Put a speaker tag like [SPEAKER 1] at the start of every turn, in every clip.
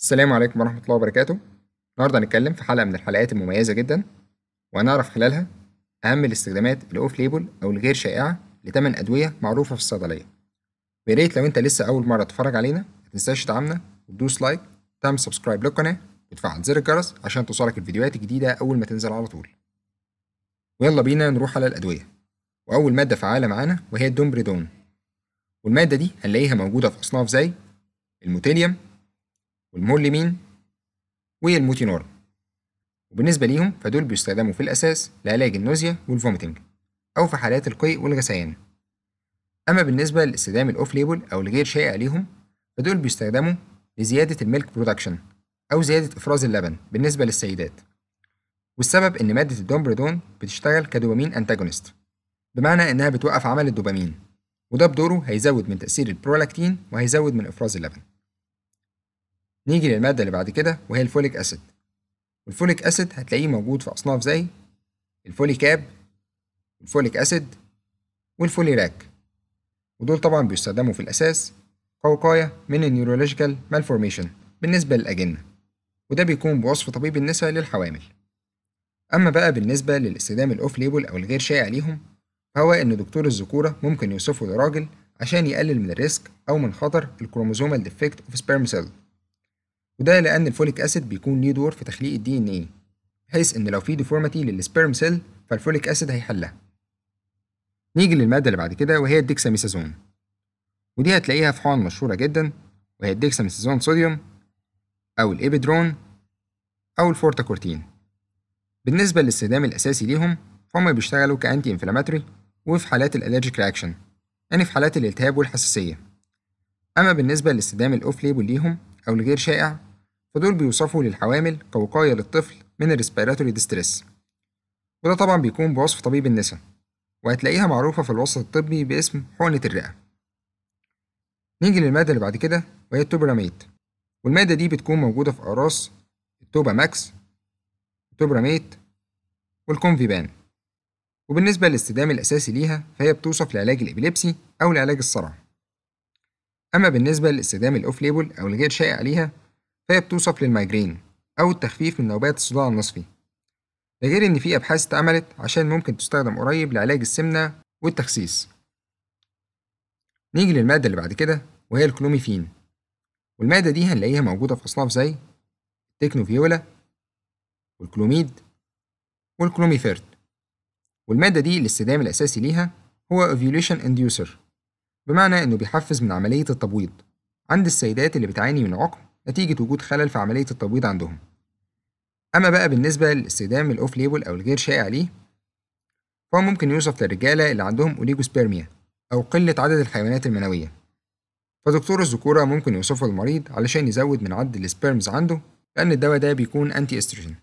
[SPEAKER 1] السلام عليكم ورحمة الله وبركاته النهاردة هنتكلم في حلقة من الحلقات المميزة جدا وهنعرف خلالها أهم الاستخدامات الأوف ليبل أو الغير شائعة لتمن أدوية معروفة في الصيدلية ويا ريت لو أنت لسه أول مرة تتفرج علينا متنساش تدعمنا وتدوس لايك وتعمل سبسكرايب للقناة وتفعل زر الجرس عشان توصلك الفيديوهات الجديدة أول ما تنزل على طول ويلا بينا نروح على الأدوية وأول مادة فعالة معانا وهي الدومبريدون والمادة دي هنلاقيها موجودة في أصناف زي الموتيليوم والمولمين والموتينور وبالنسبة ليهم فدول بيستخدموا في الأساس لعلاج النوزيا والفوميتنج أو في حالات القيء والغثيان أما بالنسبة للاستخدام الأوف ليبل أو الغير شائع ليهم فدول بيستخدموا لزيادة الميلك برودكشن أو زيادة إفراز اللبن بالنسبة للسيدات والسبب إن مادة الدومبردون بتشتغل كدوبامين أنتاجونست بمعنى إنها بتوقف عمل الدوبامين وده بدوره هيزود من تأثير البرولاكتين وهيزود من إفراز اللبن نيجي للمادة اللي بعد كده وهي الفوليك أسيد والفوليك أسيد هتلاقيه موجود في أصناف زي الفوليكاب الفوليك أسيد والفوليراك ودول طبعا بيستخدموا في الأساس كوقاية من النيورولوجيكال مالفورميشن بالنسبة للأجنة وده بيكون بوصف طبيب النساء للحوامل أما بقى بالنسبة للاستخدام الأوف ليبل أو الغير شائع ليهم فهو إن دكتور الذكورة ممكن يوصفه لراجل عشان يقلل من الريسك أو من خطر الكروموزومال ديفكت أوف سبيرم سيل وده لأن الفوليك أسيد بيكون ليه دور في تخليق الدي إن إيه بحيث إن لو في ديفورميتي للسبيرم سيل فالفوليك أسيد هيحلها نيجي للمادة اللي بعد كده وهي الديكساميسازون ودي هتلاقيها في حقن مشهورة جدا وهي الديكساميسازون صوديوم أو الإبيدرون أو الفورتاكورتين بالنسبة للاستخدام الأساسي ليهم فهم بيشتغلوا كأنتي إنفلاماتوري وفي حالات الألرجيك رياكشن يعني في حالات الالتهاب والحساسية أما بالنسبة للاستخدام الأوف ليبل ليهم أو الغير شائع فدول بيوصفوا للحوامل كوقاية للطفل من الريسبيراتوري ديستريس وده طبعا بيكون بوصف طبيب النساء وهتلاقيها معروفة في الوسط الطبي باسم حقنة الرئة نيجي للمادة اللي بعد كده وهي التوبراميت والمادة دي بتكون موجودة في أقراص التوبا ماكس التوبراميت والكونفيبان وبالنسبة للاستدام الأساسي ليها فهي بتوصف لعلاج الإبليبسي أو لعلاج الصرع أما بالنسبة للاستدام الأوف ليبل أو الغير شائع عليها فهي بتوصف للمايجرين أو التخفيف من نوبات الصداع النصفي ده غير إن في أبحاث اتعملت عشان ممكن تستخدم قريب لعلاج السمنة والتخسيس نيجي للمادة اللي بعد كده وهي الكلوميفين والمادة دي هنلاقيها موجودة في أصناف زي التكنوفيولا والكلوميد والكلوميفيرت والمادة دي الاستدام الأساسي ليها هو ovulation inducer بمعنى إنه بيحفز من عملية التبويض عند السيدات اللي بتعاني من عقم نتيجة وجود خلل في عملية التبويض عندهم أما بقى بالنسبة للاستخدام الأوف ليبل أو الغير شائع ليه فهو ممكن يوصف للرجالة اللي عندهم أوليجوسبيرميا أو قلة عدد الحيوانات المنوية فدكتور الذكورة ممكن يوصفه المريض علشان يزود من عدد السبيرمز عنده لأن الدواء ده بيكون أنتي استروجين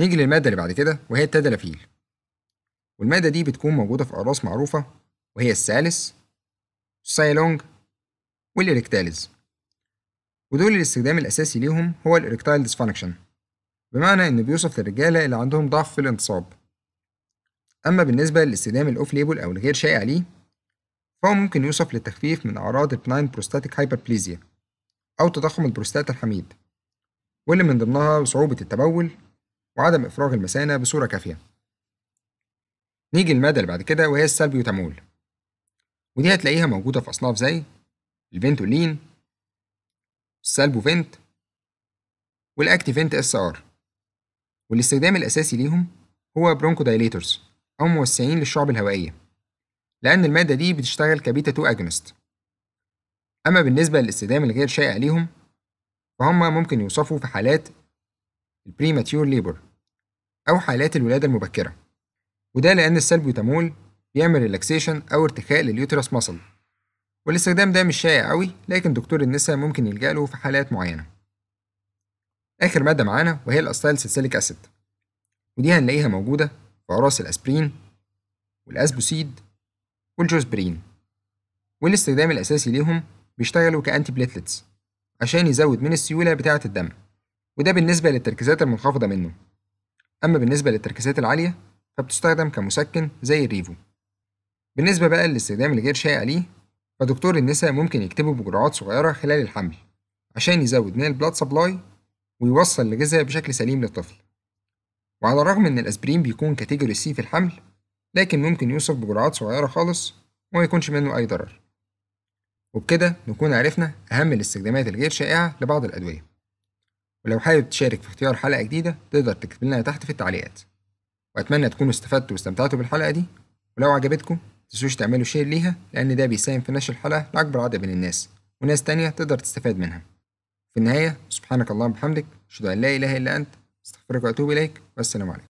[SPEAKER 1] نيجي للمادة اللي بعد كده وهي التدلافيل والمادة دي بتكون موجودة في أقراص معروفة وهي السالس والسايلونج والإريكتاليز ودول الاستخدام الأساسي ليهم هو الإركتايل ديسفانكشن بمعنى إنه بيوصف للرجالة اللي عندهم ضعف في الانتصاب أما بالنسبة للاستخدام الأوف ليبل أو الغير شائع ليه فهو ممكن يوصف للتخفيف من أعراض البناين بروستاتيك هايبربليزيا أو تضخم البروستاتا الحميد واللي من ضمنها صعوبة التبول وعدم إفراغ المثانة بصورة كافية نيجي للمادة اللي بعد كده وهي السالبيوتامول ودي هتلاقيها موجودة في أصناف زي الفينتولين السالبوفنت والاكتيفنت اس ار والاستخدام الاساسي ليهم هو برونكو دايليترز او موسعين للشعب الهوائيه لان الماده دي بتشتغل كبيتا 2 اجنست اما بالنسبه للاستخدام الغير شائع ليهم فهم ممكن يوصفوا في حالات البريماتيور ليبر او حالات الولاده المبكره وده لان السالبوتامول بيعمل ريلاكسيشن او ارتخاء لليوترس ماسل والاستخدام ده مش شائع قوي لكن دكتور النساء ممكن يلجأ له في حالات معينة آخر مادة معانا وهي الأستايل سلسلك أسيد ودي هنلاقيها موجودة في عراس الأسبرين والأسبوسيد والجوزبرين والاستخدام الأساسي ليهم بيشتغلوا كأنتي بليتلتس عشان يزود من السيولة بتاعة الدم وده بالنسبة للتركيزات المنخفضة منه أما بالنسبة للتركيزات العالية فبتستخدم كمسكن زي الريفو بالنسبة بقى للاستخدام الغير شائع ليه فدكتور النساء ممكن يكتبه بجرعات صغيرة خلال الحمل عشان يزود من البلاد سبلاي ويوصل الغذاء بشكل سليم للطفل وعلى الرغم إن الأسبرين بيكون كاتيجوري سي في الحمل لكن ممكن يوصف بجرعات صغيرة خالص وما يكونش منه أي ضرر وبكده نكون عرفنا أهم الاستخدامات الغير شائعة لبعض الأدوية ولو حابب تشارك في اختيار حلقة جديدة تقدر تكتب لنا تحت في التعليقات وأتمنى تكونوا استفدتوا واستمتعتوا بالحلقة دي ولو عجبتكم تنسوش تعملوا شير ليها لأن ده بيساهم في نشر الحلقة لأكبر عدد من الناس وناس تانية تقدر تستفاد منها في النهاية سبحانك اللهم وبحمدك أشهد أن لا إله إلا أنت أستغفرك وأتوب إليك والسلام عليكم